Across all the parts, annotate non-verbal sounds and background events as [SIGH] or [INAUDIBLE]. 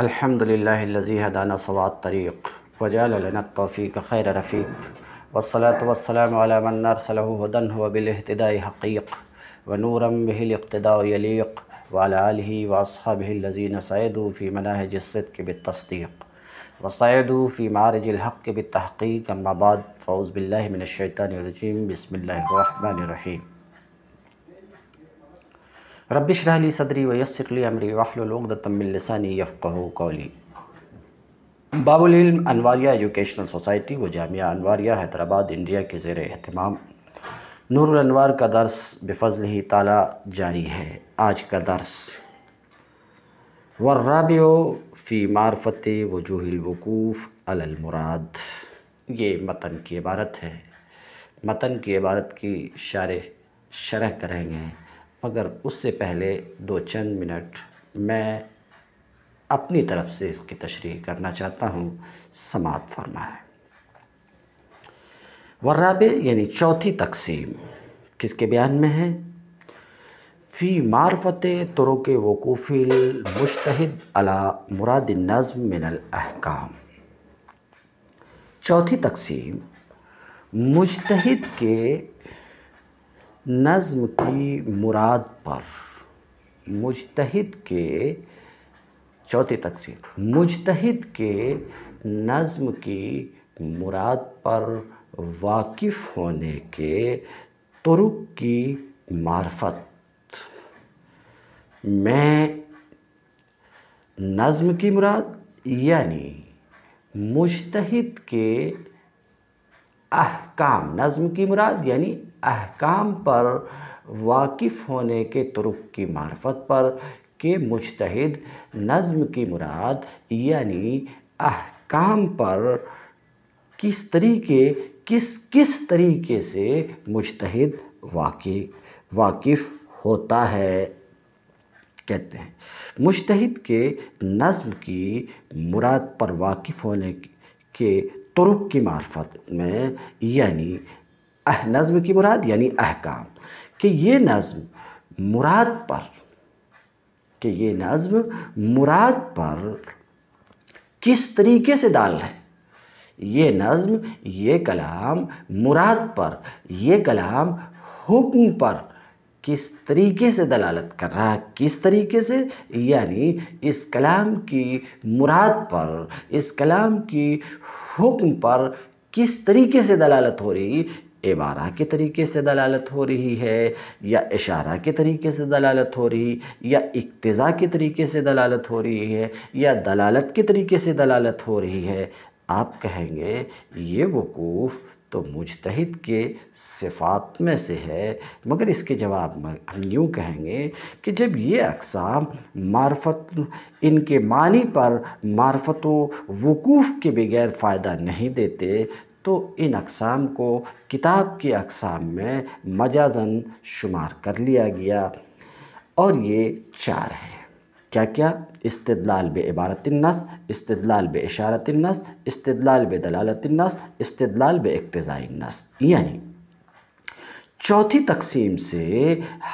الحمد لله الذي هدانا سواء الطريق وجعل لنا التوفيق خير رفيق والصلاة والسلام على من أرسله هدى هو بالاهتداء حقيق ونورا به الاقتداء يليق وعلى آله وأصحابه الذين سعدوا في مناهج الصدق بالتصديق وسعدوا في معارج الحق بالتحقيق أما بعد فأعوذ بالله من الشيطان الرجيم بسم الله الرحمن الرحيم रबिशरली सदरी वसरली अमरी वाहतमिलसानी यफ़ो कौली बाबुल अनवारिया educational society व जामिया अनवारिया हैदराबाद इंडिया के ज़ेर अहतमाम नूरनवार का दर्स बेफजल ही ताला जारी है आज का दर्स वर्राबियो फ़ी मारफत वजूहलवकूफ़ अलमुराद ये मतन की इबारत है मतन की इबारत की शार शरह करेंगे मगर उससे पहले दो चंद मिनट मैं अपनी तरफ से इसकी तशरी करना चाहता हूँ समात फरमाए वर्राब यानी चौथी तकसीम किसके बयान में है फ़ी मार्फत तुरों के वकूफ़िल मुश्तद अला मुराद नज़म मिनल अहकाम चौथी तकसीम मुश्तद के नज़म की मुराद पर मुजतहिद के चौथी तकसीम मुजतहिद के नज़म की मुराद पर वाकिफ़ होने के तुरुक की मार्फत में नज़म की मुराद यानी मुजतहिद के अहकाम नज़म की मुराद यानी अहकाम पर वाकिफ़ होने के तुरुक की मार्फत पर के मुश्तद नज़म की मुराद यानी अहकाम पर किस तरीके किस किस तरीके से मुश्तद वाकि वाकिफ़ होता है कहते हैं मुश्तद के नज़म की मुराद पर वाकिफ़ होने के तुरुक की मार्फत में यानी अह नज़म की मुराद यानी अहकाम कि ये नज़म मुराद पर कि ये नज़म मुराद पर किस तरीके से दाल है ये नज़म ये कलाम मुराद पर ये कलाम हुक्म पर किस तरीके से दलालत कर रहा है किस तरीके से यानी इस कलाम की मुराद पर इस कलाम की हुक्म पर किस तरीके से दलालत हो रही इबारा के तरीके से दलालत हो रही है या इशारा के तरीके से दलालत हो रही या इकतज़ा के तरीके से दलालत हो रही है या दलालत के तरीके से दलालत हो रही है आप कहेंगे ये वकूफ़ तो मुजतहिद के सिफात में से है मगर इसके जवाब में हम यूँ कहेंगे कि जब ये अकसाम मार्फत इनके मानी पर मार्फत वकूफ़ के बगैर फ़ायदा नहीं देते तो इन अकसाम को किताब के अकसाम में मजाजन शुमार कर लिया गया और ये चार हैं क्या क्या इस्तदलाल बबारतनस इस्तदलाल बशारतनस इस्तदलाल बदलालतनस इस्तदलाल बक्तज़ाइनस यानी चौथी तकसीम से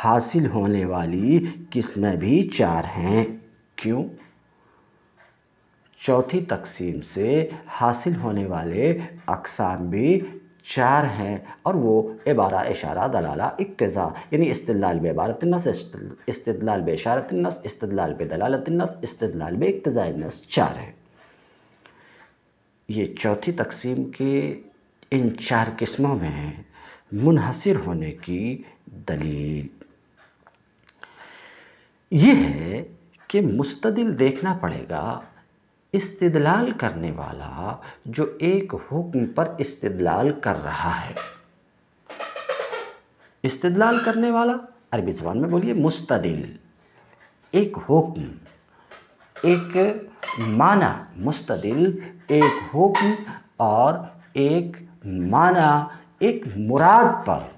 हासिल होने वाली किस्में भी चार हैं क्यों चौथी तकसीम से हासिल होने वाले अकसाम भी चार हैं और वो इबारा इशारा दलाला इक्तज़ा यानी इस्तलाल बबारत नस इस्तलाल बशारत नस इस्तलाल बेदलालत नस इस्तलाल बेतज़ा नस चार हैं ये चौथी तकसीम के इन चार किस्मों में हैं मुनहसर होने की दलील ये है कि मुस्तदिल देखना पड़ेगा इस्तदलाल करने वाला जो एक हुक्म पर इस्तलाल कर रहा है इस्तलाल करने वाला अरबी ज़बान में बोलिए मुस्तदिल एक हुक्म एक माना मुस्तदिल एक हुक्म और एक माना एक मुराद पर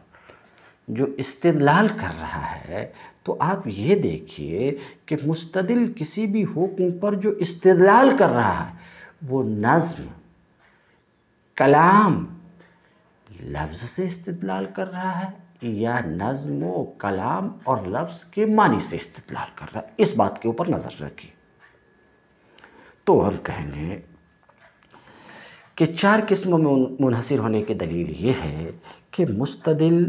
जो इस्तदलाल कर रहा है तो आप ये देखिए कि मुस्तदिल किसी भी हुक्म पर जो इस्तलाल कर रहा है वो नज़म कलाम लफ्ज़ से इस्तलाल कर रहा है या नज़म व कलाम और लफ्ज़ के मानी से इस्तलाल कर रहा है इस बात के ऊपर नज़र रखिए तो हम कहेंगे कि चार किस्मों में मुनहसर होने की दलील ये है कि मुस्तदिल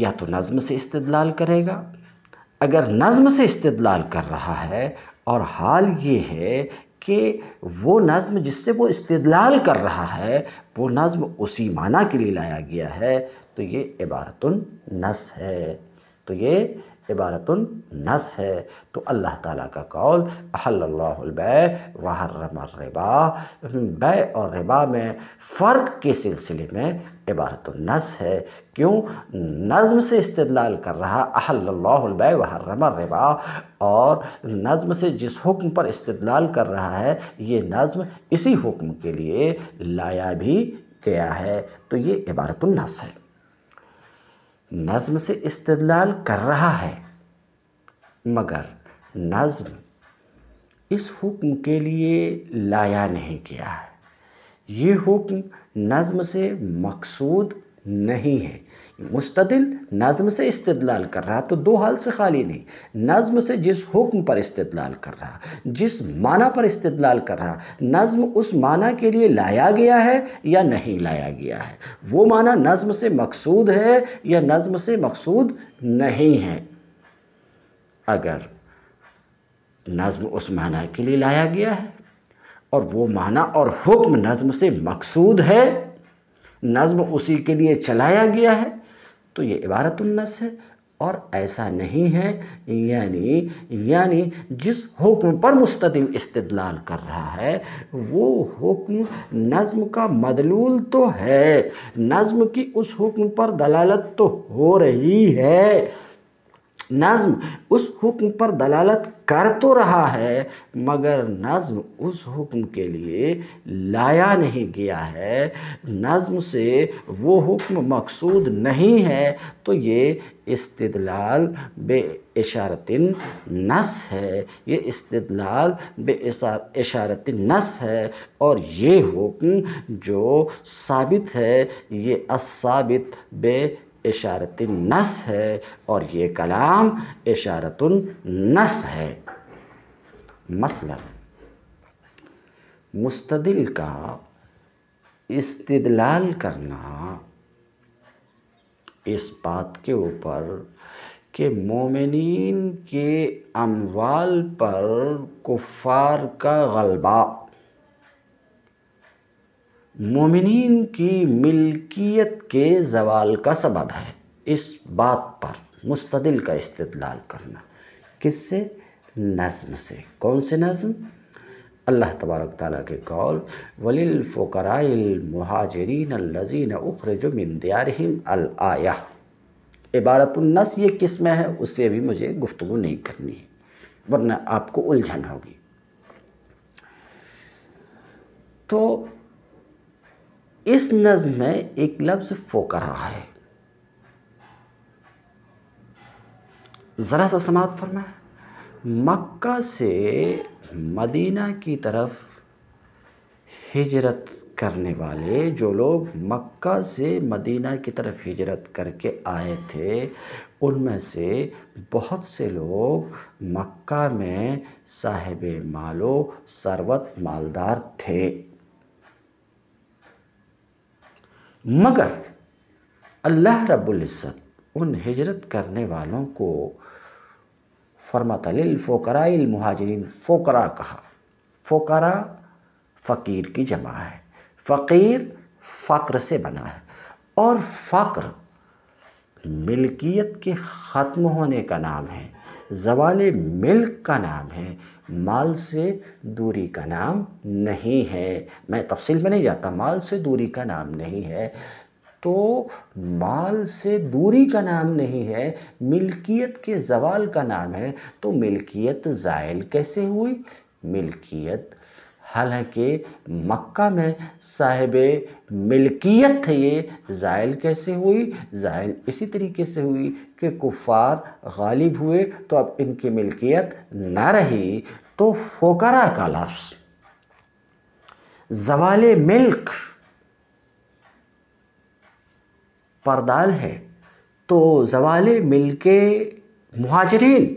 या तो नज़म से इस्तदलाल करेगा अगर नज़म से इस्तदलाल कर रहा है और हाल ये है कि वो नज़म जिससे वो इस्तदलाल कर रहा है वो नज़म उसी माना के लिए लाया गया है तो ये इबारतन नस है तो ये इबारतन नस है तो अल्लाह ताला का कौल अहल्लाबै वहर्रमरबा बै और रिबा में फ़र्क के सिलसिले में इबारत नस है क्यों नज़म से इस्तलाल कर रहा अहल्लाबै वहर्रमरबा और नज़म से जिस हुक्म पर इस्तलाल कर रहा है ये नज़म इसी हुक्म के लिए लाया भी गया है तो ये इबारत नस है नज़म से इस्तदलाल कर रहा है मगर नज़म इस हुक्म के लिए लाया नहीं किया है ये हुक्म नज़म से मकसूद नहीं है मुस्तदिल नज़म से इस्तदलाल कर रहा तो दो हाल से खाली नहीं नज़म से जिस हुक्म पर इस्तदलाल कर रहा जिस माना पर इस्तदलाल कर रहा नज़म उस माना के लिए लाया गया है या नहीं लाया गया है वो माना नज़म से मकसूद है या नज़म से मकसूद नहीं है अगर नज़म उस माना के लिए लाया गया है और वो माना और हुक्म नज़म से मकसूद है नज़म उसी के लिए चलाया गया है तो ये इबारतुलनस है और ऐसा नहीं है यानी यानी जिस हुक्म पर मुस्तदिल इस्तलाल कर रहा है वो हुक्म नज़म का मदलूल तो है नज़म की उस हुक्म पर दलालत तो हो रही है नज़म उस हुक्म पर दलालत कर तो रहा है मगर नज़म उस हुक्म के लिए लाया नहीं गया है नज़म से वो हुक्म मकसूद नहीं है तो ये इस्तलाल बे इशारतिन नस है ये इस्तलाल बे इशारतिन नस है और ये हुक्म जो साबित है ये असाबित बे इशारतिन नस है और ये कलाम इशारतुन नस है मसला मुस्तदिल का इस्तदलाल करना इस बात के ऊपर कि मोमिन के अमवाल पर कुफार का गलबा मोमिन की मिल्कियत के जवाल का सबब है इस बात पर मुस्तदिल का इस्तलाल करना किससे नज़म से कौन से नज़म अल्लाह तबारक ताली के कौल वलिल फ़ोकराइल महाजरीन लजीन उखरज मंदारहिम अलाया इबारतुलनस ये किस में है उससे भी मुझे गुफ्तु नहीं करनी है वरना आपको उलझन होगी तो इस नज़म में एक लफ्ज़ फ़ोकरा है ज़रा सा समात फरमाए मक्का से मदीना की तरफ हिजरत करने वाले जो लोग मक्का से मदीना की तरफ हिजरत करके आए थे उनमें से बहुत से लोग मक्का में साहिब मालो सर्वत मालदार थे मगर अल्लाह रब्बुल इज़्ज़त उन हिजरत करने वालों को फरमातलिल फ़ोकरा महाजरीन फ़ोकरा कहा फ़ोकरा फ़कीर की जमा है फ़कीर फ़क्र से बना है और फ़क्र मिल्कियत के ख़त्म होने का नाम है जवाल मिल्क का नाम है माल से दूरी का नाम नहीं है मैं तफसील में नहीं जाता माल से दूरी का नाम नहीं है तो माल से दूरी का नाम नहीं है मिल्कियत के जवाल का नाम है तो मिल्कियत ज़ायल कैसे हुई मिल्कियत हालांकि मक्का में साहिब मिल्कियत थे ये ज़ायल कैसे हुई ज़ायल इसी तरीके से हुई कि कुफ़ार गालिब हुए तो अब इनकी मिल्कियत ना रही तो फोकरा का लफ्ज़ जवाल मिल्क पर्दाल है तो जवाल मिल के महाजरीन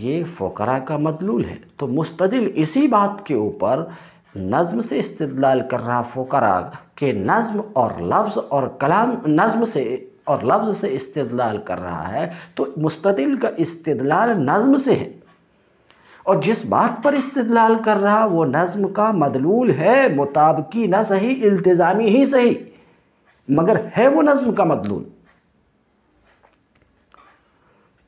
ये फ़ोकरा का मदलूल है तो मुस्तदिल इसी बात के ऊपर नज़म से इस्तदलाल कर रहा फ़ोकरा के नज़म और लफ्ज़ और कलाम नज़म से और लफ्ज़ से इस्तदलाल कर रहा है तो मुस्तदिल का इस्तदलाल नज़म से है और जिस बात पर इस्तदलाल कर रहा वो नज़म का मदलूल है मुताबकी ना सही इल्तज़ामी ही सही मगर है वो नज्म का मदलूल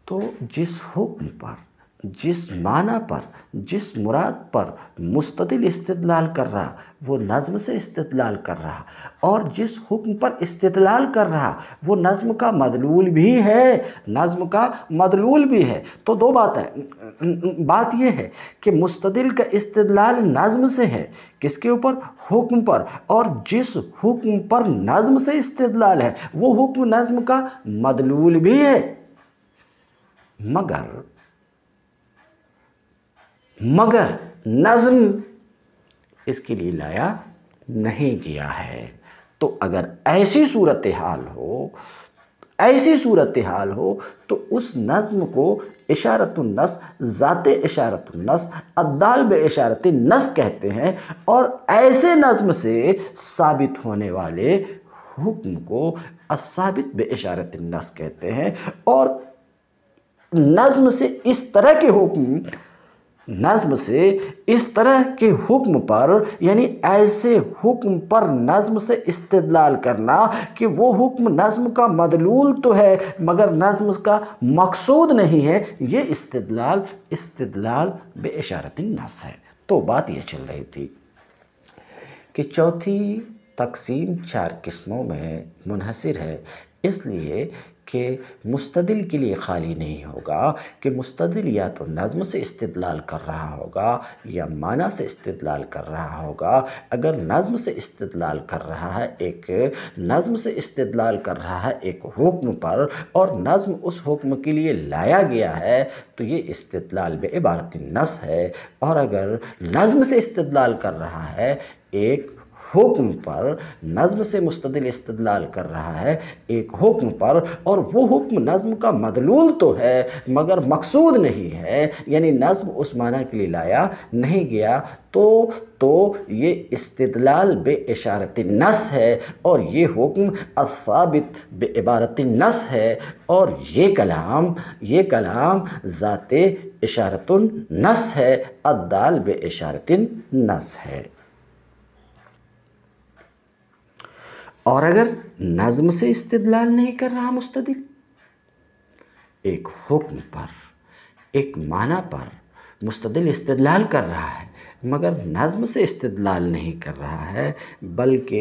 तो जिस हुक्म पर जिस माना पर जिस मुराद पर मुस्तदिल इस्तलाल कर रहा वो नज़म से इस्तलाल कर रहा और जिस हुक्म पर इस्तलाल कर रहा वो नज़म का मदलूल भी है नज़म का मदलूल भी है तो दो बातें बात यह है कि मुस्तदिल का इस्तलाल नज़म से है किसके ऊपर हुक्म पर और जिस हुक्म पर नज़म से इस्तलाल है वो हुक्म नज़म का मदलूल भी है मगर मगर नज़म इसके लिए लाया नहीं गया है तो अगर ऐसी सूरत हाल हो ऐसी सूरत हाल हो तो उस नज़म को इशारतनस ज़ात इशारतनस अद्दाल बशारत नस कहते हैं और ऐसे नज़म से साबित होने वाले हुक्म को असाबित ब नस कहते हैं और नज़म से इस तरह के हुक्म नज़म से इस तरह के हुक्म पर यानी ऐसे हुक्म पर नज़म से इस्तलाल करना कि वो हुक्म नज़म का मदलूल तो है मगर नज़म का मकसूद नहीं है ये इस्तलाल इस्तलाल बेशारत नस है तो बात ये चल रही थी कि चौथी तकसीम चार किस्मों में मुनहसर है इसलिए कि मुस्तदिल के लिए खाली नहीं होगा कि मुस्तदिल या तो नज़म से इस्तदलाल कर रहा होगा या माना से इस्तदलाल कर रहा होगा अगर नज़म से इस्तदलाल कर रहा है एक नज़म से इस्तदलाल कर रहा है एक हुक्म पर और नज़म उस हुक्म के लिए लाया गया है तो ये इस्तदलाल बेबारत नस है और अगर नज़म से इस्तदलाल कर रहा है एक हुक्म पर नज़म से मुस्तदिल इस्तदलाल कर रहा है एक हुक्म पर और वो हुक्म नज़म का मदलूल तो है मगर मकसूद नहीं है यानी नज़म उस माना के लिए लाया नहीं गया तो तो ये इस्तलाल बे इशारत नस है और ये हुक्म असाबित बे इबारत नस है और ये कलाम ये कलाम ज़ात इशारत नस है अद्दाल बे इशारत नस है और अगर नज्म से इस्तदलाल नहीं कर रहा मुस्तदिल एक हुक्म पर एक माना पर मुस्तदिल इस्तदलाल कर रहा है मगर नज्म से इस्तदलाल नहीं कर रहा है बल्कि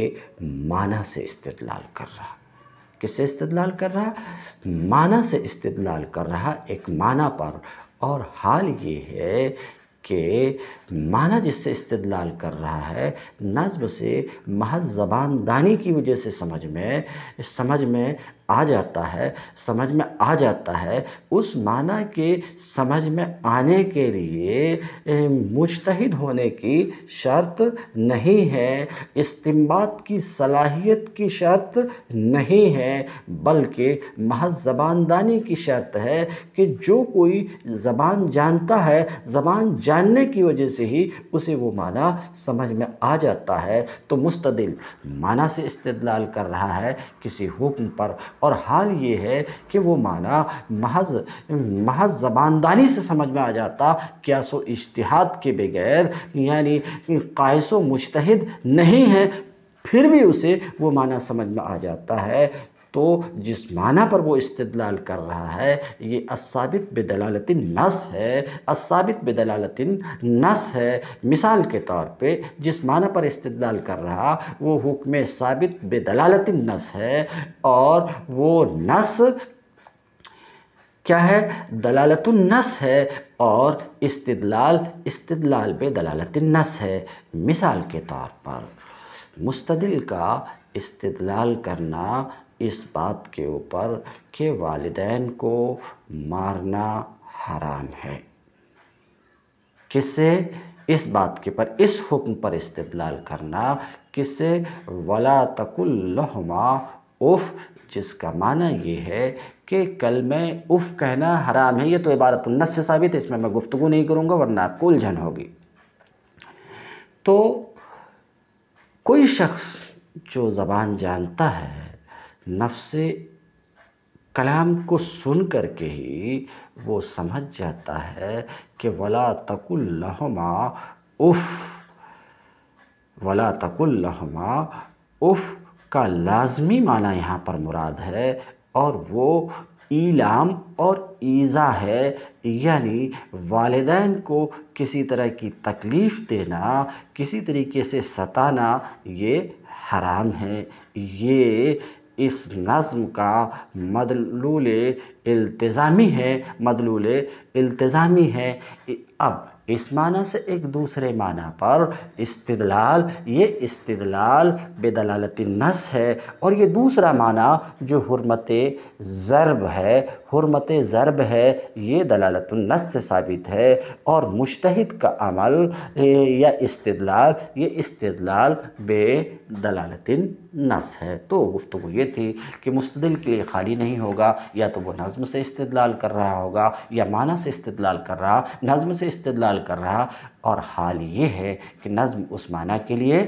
माना से इस्तदलाल कर रहा किससे इस्तदलाल कर रहा माना से इस्तदलाल कर रहा एक माना पर और हाल ये है कि माना जिससे इस्तदलाल कर रहा है नज़्म से महज ज़बानदानी की वजह से समझ में समझ में आ जाता है समझ में आ जाता है उस माना के समझ में आने के लिए मुश्तहिद होने की शर्त नहीं है इस्तेमाल की सलाहियत की शर्त नहीं है बल्कि महज ज़बानदानी की शर्त है कि जो कोई ज़बान जानता है ज़बान जानने की वजह से ही उसे वो माना समझ में आ जाता है तो मुस्तदिल माना से इस्तदलाल कर रहा है किसी हुक्म पर और हाल ये है कि वो माना महज महज ज़बानदानी से समझ में आ जाता क्या सो इश्तहाद के बगैर यानी कायसो मुश्तहिद नहीं है फिर भी उसे वो माना समझ में आ जाता है तो जिस माना पर वो इस्तलाल कर रहा है ये असाबित बेदलालतिन नस है असाबित बेदलालतिन नस है मिसाल के तौर पे जिस माना पर इस्तलाल कर रहा वो हुक्म साबित बेदलालतिन नस है और वो नस क्या है नस है और इस्तदलाल इस्तदलाल पे नस है मिसाल के तौर पर मुस्तदिल का इस्तदलाल करना इस बात के ऊपर के वालदेन को मारना हराम है किससे इस बात के पर इस हुक्म पर इस्तलाल करना किसे वला तकुल्लहमा उफ़ जिसका माना ये है कि कल में उफ़ कहना हराम है ये तो इबारतुलनस से साबित है इसमें मैं गुफ्तु नहीं करूँगा वरना आपको उलझन होगी तो कोई शख्स जो ज़बान जानता है नफ्स कलाम को सुन कर के ही वो समझ जाता है कि वला तकुल्लहमा उफ़ वला तकुल्लहमा उफ़ का लाजमी माना यहाँ पर मुराद है और वो ईलाम और ईज़ा है यानी वालदान को किसी तरह की तकलीफ़ देना किसी तरीके से सताना ये हराम है ये इस नज़म का मदलूल इल्तज़ामी है मदलूल इल्तज़ामी है अब इस माना से एक दूसरे माना पर इस्तदलाल ये इस्तदलाल बेदलालत नस है और ये दूसरा माना जो हरमत ज़रब है हरमत ज़रब है ये दलालत नस से साबित है और मुश्तहिद का अमल या इस्तदलाल ये इस्तदलाल बेदलालत नस है तो गुफ्तु ये थी कि मुस्तदिल के लिए खाली नहीं होगा या तो वो नज़म से इस्तदलाल कर रहा होगा या माना से इस्तदलाल कर रहा नज़म से इस्तदलाल कर रहा और हाल ये है कि नज़म उस माना के लिए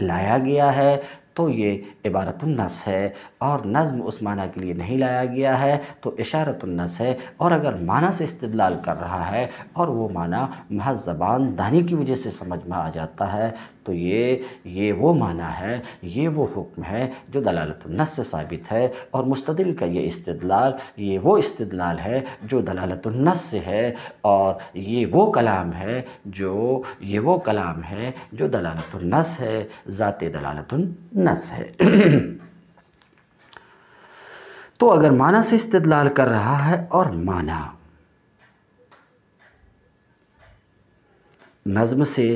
लाया गया है तो ये इबारतुलनस है और नज़म उस माना के लिए नहीं लाया गया है तो इशारतुलनस है और अगर माना से इस्तदलाल कर रहा है और वो माना महज ज़बान दानी की वजह से समझ में आ जाता है तो ये ये वो माना है ये वो हुक्म है जो दलालतुलनस से साबित है और मुस्तदिल का ये इस्तदलाल ये वो इस्तदलाल है जो दलालतुलनस से है और ये वो कलाम है जो ये वो कलाम है जो दलालतुलनस है ज़ात दलालतुलनस है [CLEARS THROAT] तो अगर माना से इस्तलाल कर रहा है और माना नज़म से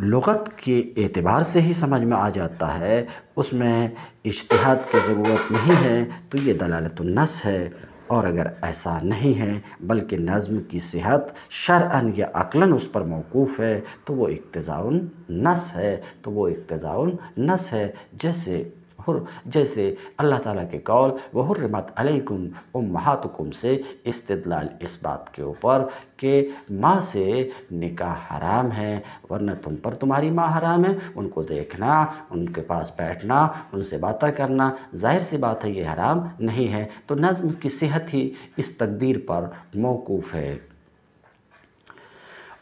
लगत के एतबार से ही समझ में आ जाता है उसमें इश्तहाद की ज़रूरत नहीं है तो ये दलालतुलनस है और अगर ऐसा नहीं है बल्कि नज़म की सेहत शरअन या अकलन उस पर मौकूफ़ है तो वो इकतज़ाउन नस है तो वो इकतज़ाउन नस है जैसे हुर जैसे अल्लाह ताला के कौल वहर्रमत अलैकुम उम्मातुकुम से इस्तदलाल इस बात के ऊपर कि माँ से निकाह हराम है वरना तुम पर तुम्हारी माँ हराम है उनको देखना उनके पास बैठना उनसे बातें करना जाहिर सी बात है ये हराम नहीं है तो नज़म की सेहत ही इस तकदीर पर मौकूफ़ है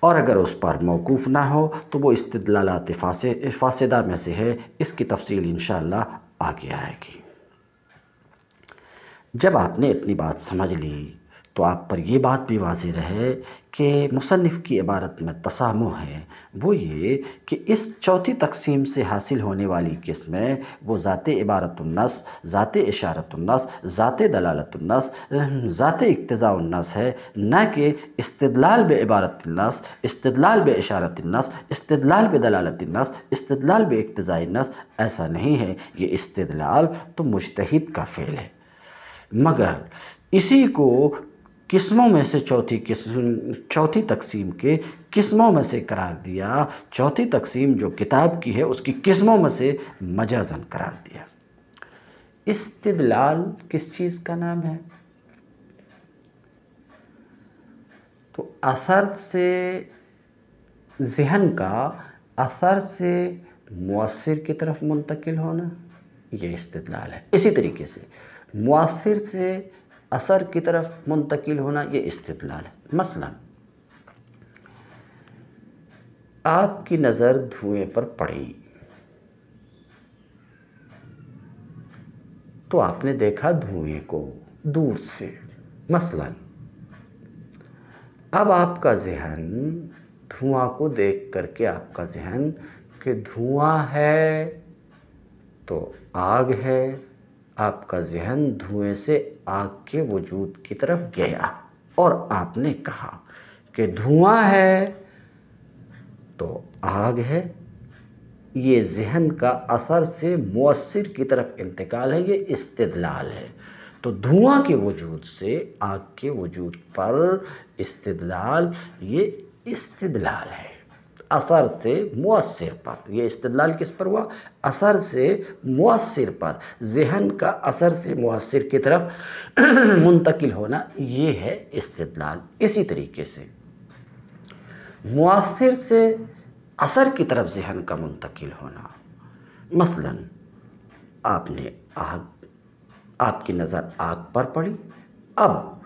और अगर उस पर मौकूफ़ ना हो तो वो इस्तलालात फ़ासदा में से है इसकी तफसील इन आगे आएगी जब आपने इतनी बात समझ ली तो आप पर ये बात भी वाज़ रहे कि मुसनफ़ की इबारत में तसामुह है वो ये कि इस चौथी तकसीम से हासिल होने वाली किस्में वो ज़ात इबारतुलनस ज़ात इशारतुलनस ज़ात दलालतुलनस ज़ात इकतज़ाउलनस है न कि इस्तदलाल ब इबारतनस इस्तदलाल ब इशारतनस इस्तदलाल ब दलालतनस इस्तदलाल ब इकतज़ानस ऐसा नहीं है ये इस्तदलाल तो मुश्तद का फ़ेल है मगर इसी को किस्मों में से चौथी किस्म चौथी तकसीम के किस्मों में से करार दिया चौथी तकसीम जो किताब की है उसकी किस्मों में से मजाजन करार दिया इस्तदलाल किस चीज़ का नाम है तो असर से जहन का असर से मुसर की तरफ मुंतकिल होना ये इस्तलाल है इसी तरीके से मुआसर से असर की तरफ मुंतकिल होना ये इस्तलाल है मसला आपकी नज़र धुएं पर पड़ी तो आपने देखा धुएं को दूर से मसलन अब आपका जहन धुआं को देख करके आपका जहन कि धुआं है तो आग है आपका जहन धुएं से आग के वजूद की तरफ गया और आपने कहा कि धुआं है तो आग है ये जहन का असर से मौसर की तरफ इंतकाल है ये इस्तदलाल है तो धुआं के वजूद से आग के वजूद पर इस्तदलाल ये इस्तदलाल है असर से मौसर पर यह इस्तलाल किस पर हुआ असर से मौसर पर जहन का असर से मौसर की तरफ [CLEARS THROAT] मुंतकिल होना ये है इस्तलाल इसी तरीके से मुआसर से असर की तरफ जहन का मुंतकिल होना मसलन आपने आग आपकी नज़र आग पर पड़ी अब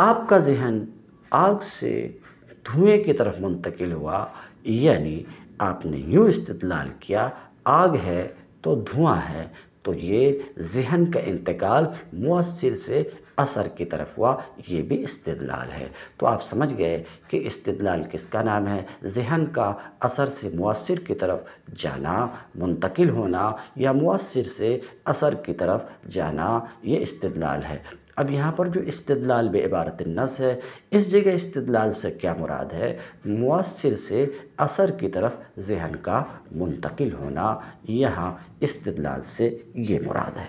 आपका जहन आग से धुएँ की तरफ मुंतकिल हुआ यानी आपने यूँ इस्तलाल किया आग है तो धुआं है तो ये जहन का इंतकाल मؤثर से असर की तरफ हुआ ये भी इस्तलाल है तो आप समझ गए कि इस्तलाल किसका नाम है जहन का असर से मؤثर की तरफ जाना मुंतकिल होना या मؤثर से असर की तरफ जाना ये इस्तलाल है अब यहाँ पर जो इस्तदलाल इबारत नस है इस जगह इस्तदलाल से क्या मुराद है मुअसर से असर की तरफ जहन का मुंतकिल होना यहाँ इस्तदलाल से ये मुराद है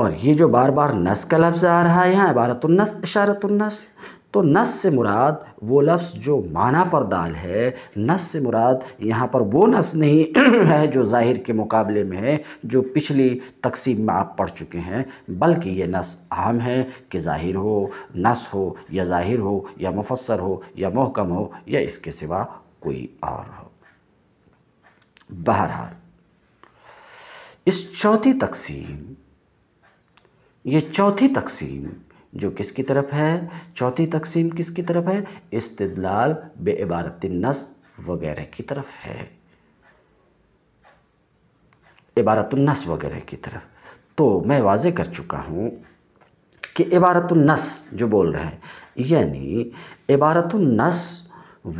और ये जो बार बार नस का लफ्ज़ आ रहा है यहाँ इबारतुलनस इशारतुलनस तो नस से मुराद वो लफ्ज़ जो माना पर दाल है नस से मुराद यहाँ पर वो नस नहीं [CLEARS THROAT] है जो ज़ाहिर के मुकाबले में है जो पिछली तकसीम में आप पढ़ चुके हैं बल्कि ये नस आम है कि ज़ाहिर हो नस हो या ज़ाहिर हो या मुफसर हो या मोहकम हो या इसके सिवा कोई और हो बहरहाल इस चौथी तकसीम ये चौथी तकसीम जो किसकी तरफ है चौथी तकसीम किसकी तरफ है इस्तदलाल बेबारत नस वगैरह की तरफ है इबारतुलनस वगैरह की तरफ तो मैं वाज कर चुका हूँ कि इबारतुलनस जो बोल रहे हैं यानी इबारतुलनस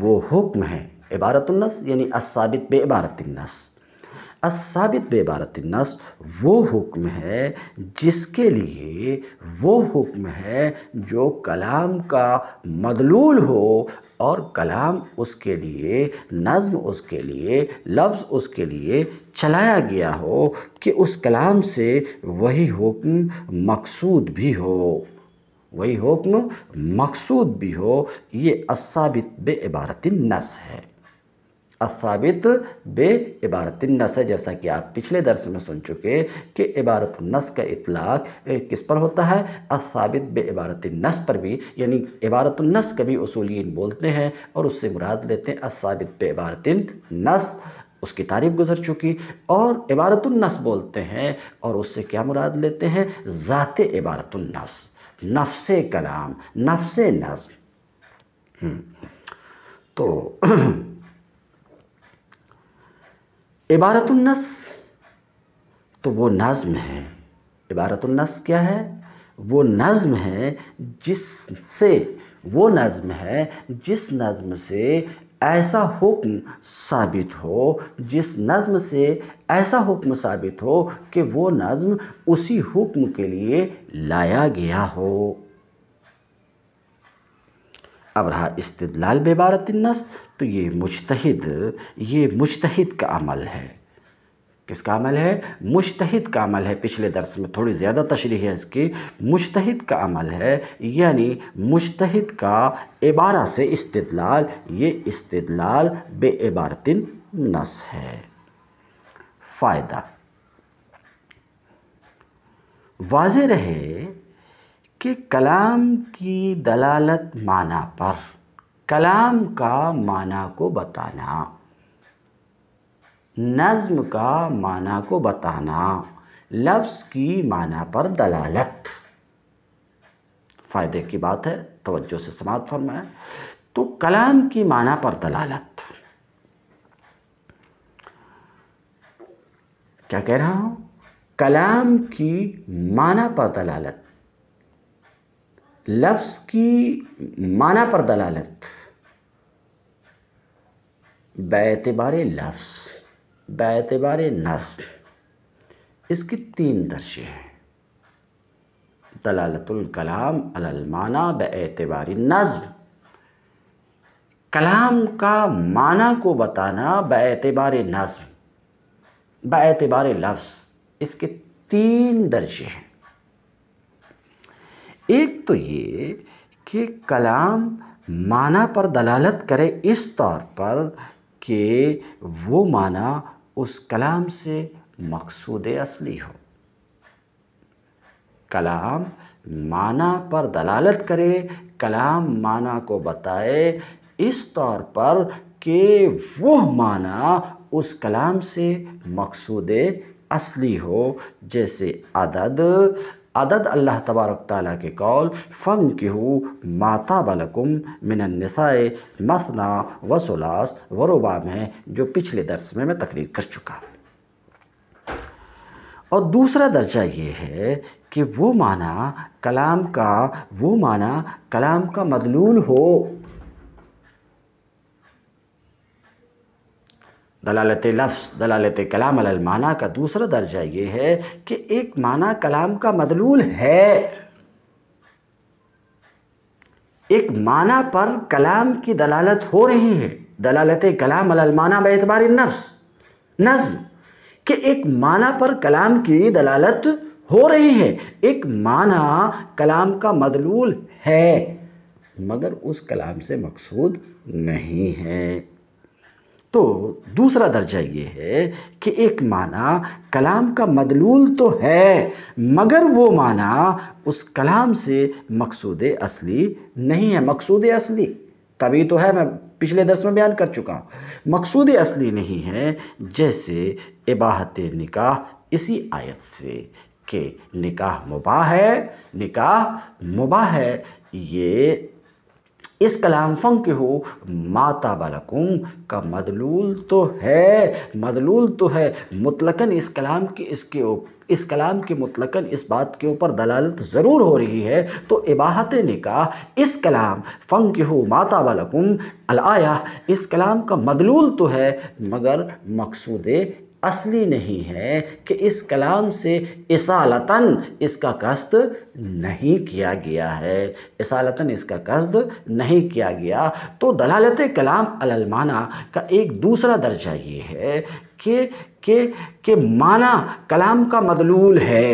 वो हुक्म है इबारतुलनस यानी असाबित बे इबारतनस असाबित बेबारत नस वो हुक्म है जिसके लिए वो हुक्म है जो कलाम का मदलूल हो और कलाम उसके लिए नज़म उसके लिए लफ्ज़ उसके लिए चलाया गया हो कि उस कलाम से वही हुक्म मकसूद भी हो वही हुक्म मकसूद भी हो ये असाबित बेबारत नस है असाबित बे इबारत नस है जैसा कि आप पिछले दर्स में सुन चुके कि इबारत नस का इतलाक किस पर होता है असाबित बे इबारत नस पर भी यानी इबारत नस कभी उसूलिन बोलते हैं और उससे मुराद लेते हैं असाबित बे इबारत नस उसकी तारीफ गुजर चुकी और इबारतुलनस बोलते हैं और उससे क्या मुराद लेते हैं ज़ात इबारतुलनस नफ्स कलाम नफ्स नज्म हम्म, तो [CLEARS THROAT] इबारतुलनस तो वो नज़म है इबारतुलनस क्या है वो नज़म है जिससे वो नज़म है जिस नज़म से ऐसा हुक्म साबित हो जिस नज़म से ऐसा हुक्म साबित हो कि वो नज़म उसी हुक्म के लिए लाया गया हो अब रहा इस्तलाल बेबारत नस तो ये मुश्तद ये मुश्तद का अमल है किसका अमल है मुश्तद का अमल है पिछले दर्स में थोड़ी ज़्यादा तशरी है इसकी मुश्तद का अमल है यानी मुश्तद का इबारा से इस्तलाल ये इस्तलाल इबारत नस है फ़ायदा वाज रहे कि कलाम की दलालत माना पर कलाम का माना को बताना नज़म का माना को बताना लफ्ज़ की माना पर दलालत फ़ायदे की बात है तोज्जो से समाप्त फरमाए तो कलाम की माना पर दलालत क्या कह रहा हूँ कलाम की माना पर दलालत लफ्ज़ की माना पर दलालत बतबार लफ्ज़ बतबार नस्ब इसकी तीन दर्जे हैं दलालतुलकलाम अलमाना बतबार नज्म कलाम का माना को बताना बतबार नज्म बतबार लफ्ज़ इसके तीन दर्जे हैं एक तो ये कि कलाम माना पर दलालत करे इस तौर पर कि वो माना उस कलाम से मकसूद असली हो कलाम माना पर दलालत करे कलाम माना को बताए इस तौर पर कि वह माना उस कलाम से मकसूद असली हो जैसे अदद अदद अल्लाह तबारक ताली के कौल फ़ंग कि माता बलकुम मिनसाए मसना वसुलास वरुबा में जो पिछले दर्स में मैं तकरीर कर चुका हूँ और दूसरा दर्जा ये है कि वो माना कलाम का वो माना कलाम का मदलूल हो दलालत लफ्स दलालत कलाम अलमाना का दूसरा दर्जा ये है कि एक माना कलाम का मदलूल है एक माना पर कलाम की दलालत हो रही है दलालत कलाम अलमाना एतबार नफ्स नज्म कि एक माना पर कलाम की दलालत हो रही है एक माना कलाम का मदलूल है मगर उस कलाम से मकसूद नहीं है तो दूसरा दर्जा ये है कि एक माना कलाम का मदलूल तो है मगर वो माना उस कलाम से मकसूद असली नहीं है मकसूद असली तभी तो है मैं पिछले दस में बयान कर चुका हूँ मकसूद असली नहीं है जैसे इबाहत निकाह इसी आयत से कि निकाह मुबा है निकाह मुबा है ये इस कलाम हो माता बालकुम का मदलूल तो है मदलूल तो है मुतलकन इस कलाम के इसके इस कलाम के मुतलकन इस बात के ऊपर दलालत ज़रूर हो रही है तो इबाहत निकाह इस कलाम हो माता बालकुम अलाया इस कलाम का मदलूल तो है मगर मकसूद असली नहीं है कि इस कलाम से इसालतन इसका कस्त नहीं किया गया है इसालतन इसका कस्त नहीं किया गया तो दलालत कलाम अलमाना का एक दूसरा दर्जा ये है कि के के माना कलाम का मदलूल है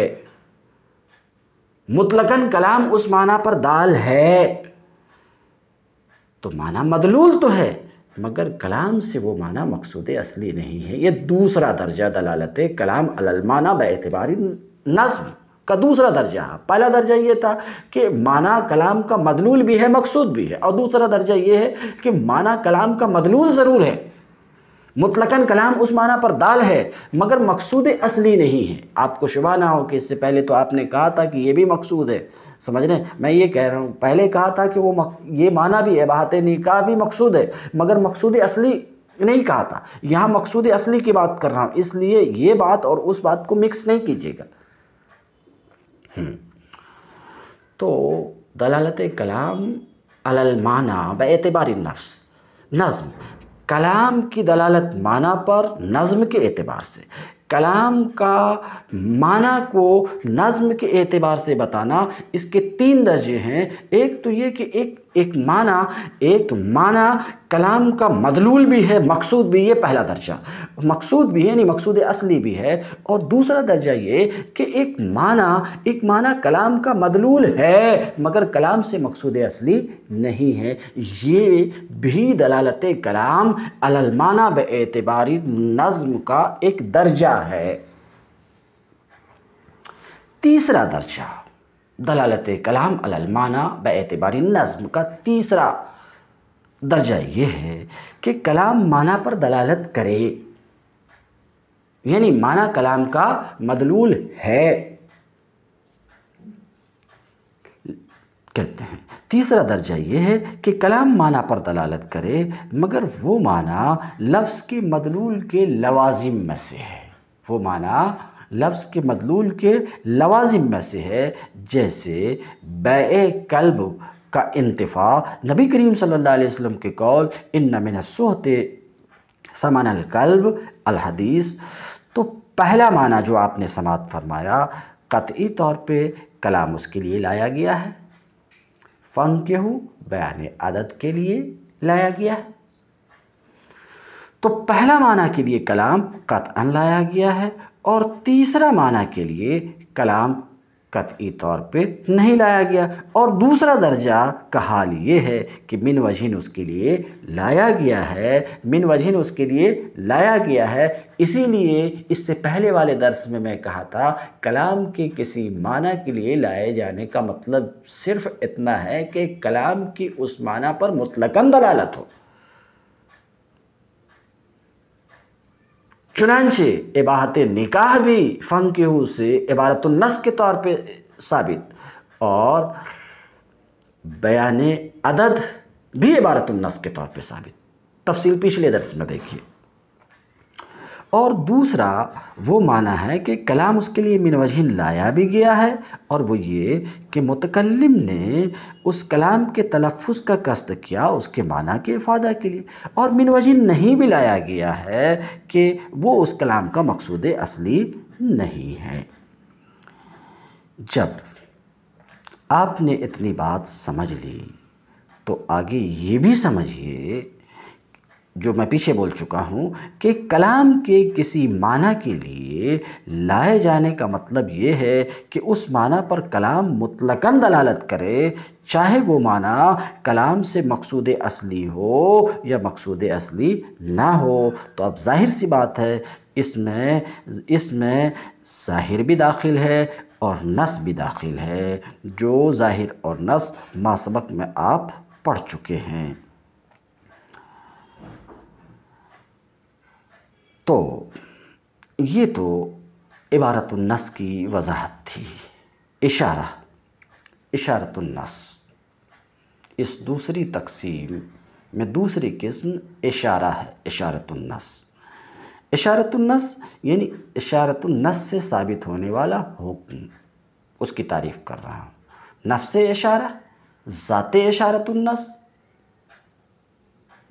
मुतलकन कलाम उस माना पर दाल है तो माना मदलूल तो है मगर कलाम से वो माना मकसूद असली नहीं है ये दूसरा दर्जा दलालत कलाम अलमाना बेतबारी नस्म का दूसरा दर्जा पहला दर्जा ये था कि माना कलाम का मदलूल भी है मकसूद भी है और दूसरा दर्जा ये है कि माना कलाम का मदलूल ज़रूर है मुतलकन कलाम उस माना पर दाल है मगर मकसूद असली नहीं है आपको शुभा ना हो कि इससे पहले तो आपने कहा था कि ये भी मकसूद है समझ रहे मैं ये कह रहा हूँ पहले कहा था कि वो मक, ये माना भी है बहाते निकाह भी मकसूद है मगर मकसूद असली नहीं कहा था यहाँ मकसूद असली की बात कर रहा हूँ इसलिए ये बात और उस बात को मिक्स नहीं कीजिएगा हम्म। तो दलालत कलाम अलमाना बतबारी नफ्स नज़म कलाम की दलालत माना पर नज़म के एतबार से कलाम का माना को नज़म के एतबार से बताना इसके तीन दर्जे हैं एक तो ये कि एक एक माना एक माना कलाम का मदलूल भी है मकसूद भी ये पहला दर्जा मकसूद भी है यानी मकसूद असली भी है और दूसरा दर्जा ये कि एक माना एक माना कलाम का मदलूल है मगर कलाम से मकसूद असली नहीं है ये भी दलालत कलाम अलमाना बतबारी नज़म का एक दर्जा है तीसरा दर्जा दलालत कलाम अलमाना बतबारी नज़म का तीसरा दर्जा ये है कि कलाम माना पर दलालत करे यानी माना कलाम का मदलूल है कहते हैं तीसरा दर्जा ये है कि कलाम माना पर दलालत करे मगर वो माना लफ्ज़ के मदलूल के लवाजिम में से है वो माना लफ्ज़ के मदलूल के लवाजिम में से है जैसे बे कल्ब का इंतफ़ा नबी करीम सल्लल्लाहु अलैहि वसल्लम के कौल इन न सोहते समान अलकल्ब अलहदीस तो पहला माना जो आपने समात फरमाया कतई तौर पे कलाम उसके लिए लाया गया है फ़न के हूँ बयान आदत के लिए लाया गया है तो पहला माना के लिए कलाम अन लाया गया है और तीसरा माना के लिए कलाम कतई तौर पे नहीं लाया गया और दूसरा दर्जा का हाल ये है कि मिन वजहन उसके लिए लाया गया है मिन वजहन उसके लिए लाया गया है इसीलिए इससे पहले वाले दर्स में मैं कहा था कलाम के किसी माना के लिए लाए जाने का मतलब सिर्फ़ इतना है कि कलाम की उस माना पर मुतलकन दलालत हो चुनानचे इबाहत निकाह भी फ़न के हु से इबारतनस के तौर पर साबित और बयान अदद भी इबारतनस के तौर पर साबित तफसील पिछले दर्स में देखिए और दूसरा वो माना है कि कलाम उसके लिए मिन लाया भी गया है और वो ये कि मतकलम ने उस कलाम के तलफ़ का कस्त किया उसके माना के इफ़ादा के लिए और मिन नहीं भी लाया गया है कि वो उस कलाम का मकसूद असली नहीं है जब आपने इतनी बात समझ ली तो आगे ये भी समझिए जो मैं पीछे बोल चुका हूँ कि कलाम के किसी माना के लिए लाए जाने का मतलब ये है कि उस माना पर कलाम मुतलकन दलालत करे चाहे वो माना कलाम से मकसूद असली हो या मकसूद असली ना हो तो अब जाहिर सी बात है इसमें इसमें साहिर भी दाखिल है और नस भी दाखिल है जो जाहिर और नस मासबक में आप पढ़ चुके हैं तो ये तो इबारतुलनस की वजाहत थी इशारा इशारतुलनस इस दूसरी तकसीम में दूसरी किस्म इशारा है इशारतुलनस इशारतुलनस यानी इशारतुलनस से साबित होने वाला हुक्म उसकी तारीफ़ कर रहा हूँ नफ्स इशारा ज़ात इशारतुलनस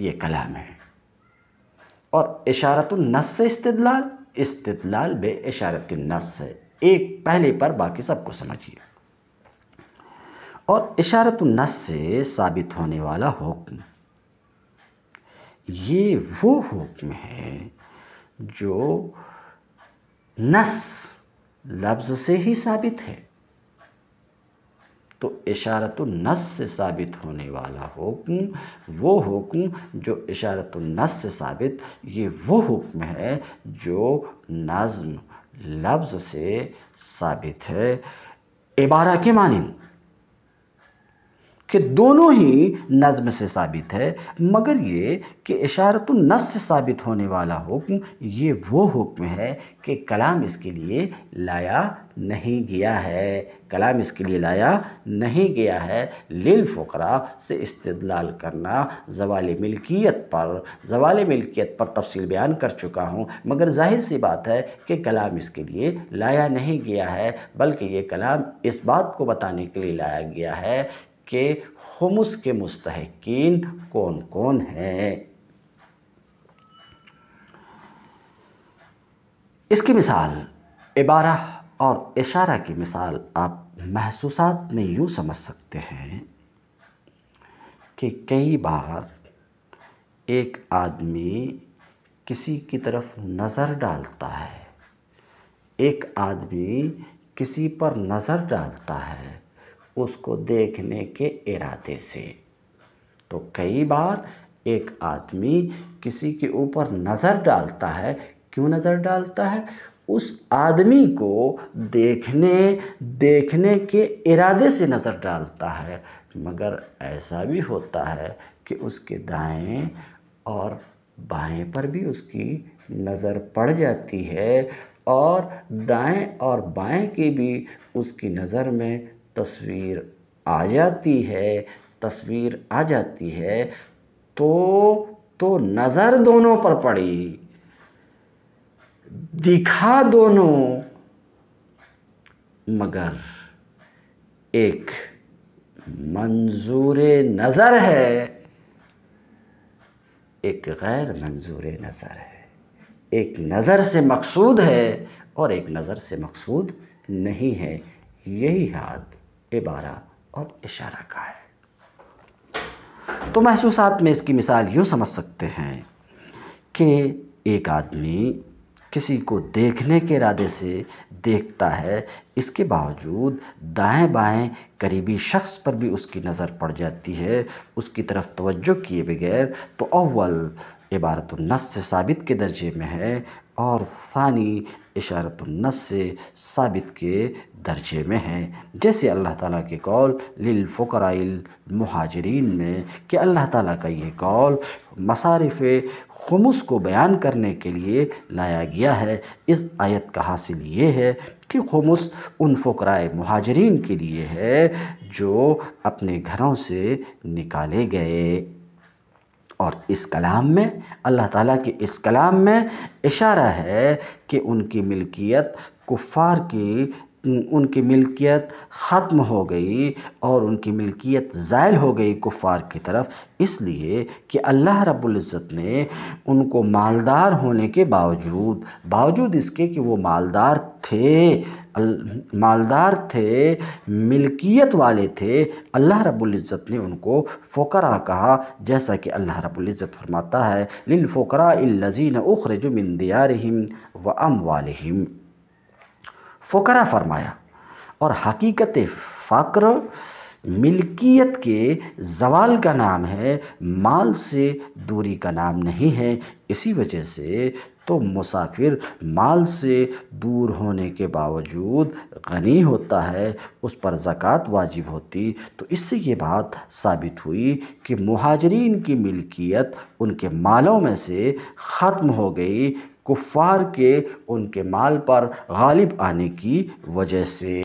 ये कलाम है और इशारतुलनस से इस्तलाल इस्तलाल बे इशारतुलनस है एक पहले पर बाकी सबको समझिए और इशारतुलनस से साबित होने वाला हुक्म ये वो हुक्म है जो नस लफ्ज़ से ही साबित है तो इशारत नस से साबित होने वाला हुक्म वो हुक्म जो इशारत नस से साबित ये वो हुक्म है जो नज़म लफ्ज़ से साबित है इबारा के मानंद कि दोनों ही नज़म से साबित है मगर ये कि इशारत नस से साबित होने वाला हुक्म ये वो हुक्म है कि कलाम इसके लिए लाया नहीं गया है कलाम इसके लिए लाया नहीं गया है लिल फ़करा से इस्तलाल करना जवाल मिल्कियत पर जवाल मिल्कियत पर तफसील बयान कर चुका हूँ मगर जाहिर सी बात है कि कलाम इसके लिए लाया नहीं गया है बल्कि ये कलाम इस बात को बताने के लिए लाया गया है के खमुस के मुस्तकिन कौन कौन हैं इसकी मिसाल इबारा और इशारा की मिसाल आप महसूस में यूँ समझ सकते हैं कि कई बार एक आदमी किसी की तरफ नज़र डालता है एक आदमी किसी पर नज़र डालता है उसको देखने के इरादे से तो कई बार एक आदमी किसी के ऊपर नज़र डालता है क्यों नज़र डालता है उस आदमी को देखने देखने के इरादे से नज़र डालता है मगर ऐसा भी होता है कि उसके दाएं और बाएं पर भी उसकी नज़र पड़ जाती है और दाएं और बाएं की भी उसकी नज़र में तस्वीर आ जाती है तस्वीर आ जाती है तो तो नज़र दोनों पर पड़ी दिखा दोनों मगर एक मंजूर नज़र है एक गैर मंजूर नज़र है एक नज़र से मकसूद है और एक नज़र से मकसूद नहीं है यही हाथ इबारा और इशारा का है तो महसूसात में इसकी मिसाल यूँ समझ सकते हैं कि एक आदमी किसी को देखने के इरादे से देखता है इसके बावजूद दाएं बाएं करीबी शख्स पर भी उसकी नज़र पड़ जाती है उसकी तरफ तवज्जो किए बगैर तो अव्वल इबारतुलनस से साबित के दर्जे में है और फ़ानी इशारतुलनस से साबित के दर्जे में है जैसे अल्लाह ताला के कौल लिल महाजरीन में कि अल्लाह ताला का ये कौल मसारफ़ खमुस को बयान करने के लिए लाया गया है इस आयत का हासिल ये है कि खमुस उन फ़राए महाजरीन के लिए है जो अपने घरों से निकाले गए और इस कलाम में अल्लाह ताला के इस कलाम में इशारा है कि उनकी मिल्कियत कुफ़ार की उनकी मिल्कियत ख़त्म हो गई और उनकी मिल्कियत ज़ायल हो गई कुफ़ार की तरफ इसलिए कि अल्लाह रब्बुल इज़्ज़त ने उनको मालदार होने के बावजूद बावजूद इसके कि वो मालदार थे मालदार थे मिल्कियत वाले थे अल्लाह रब्बुल इज़्ज़त ने उनको फ़ोकरा कहा जैसा कि अल्लाह रब्बुल इज़्ज़त फरमाता है लिल फ़ोकरा उखरजुमिन दियारहिम व अम वालहिम फ़करा फरमाया और हकीकत फ़क्र मिल्कियत के जवाल का नाम है माल से दूरी का नाम नहीं है इसी वजह से तो मुसाफिर माल से दूर होने के बावजूद गनी होता है उस पर ज़क़़त वाजिब होती तो इससे ये बात साबित हुई कि महाजरीन की मिल्कियत उनके मालों में से ख़त्म हो गई कुफार के उनके माल पर गालिब आने की वजह से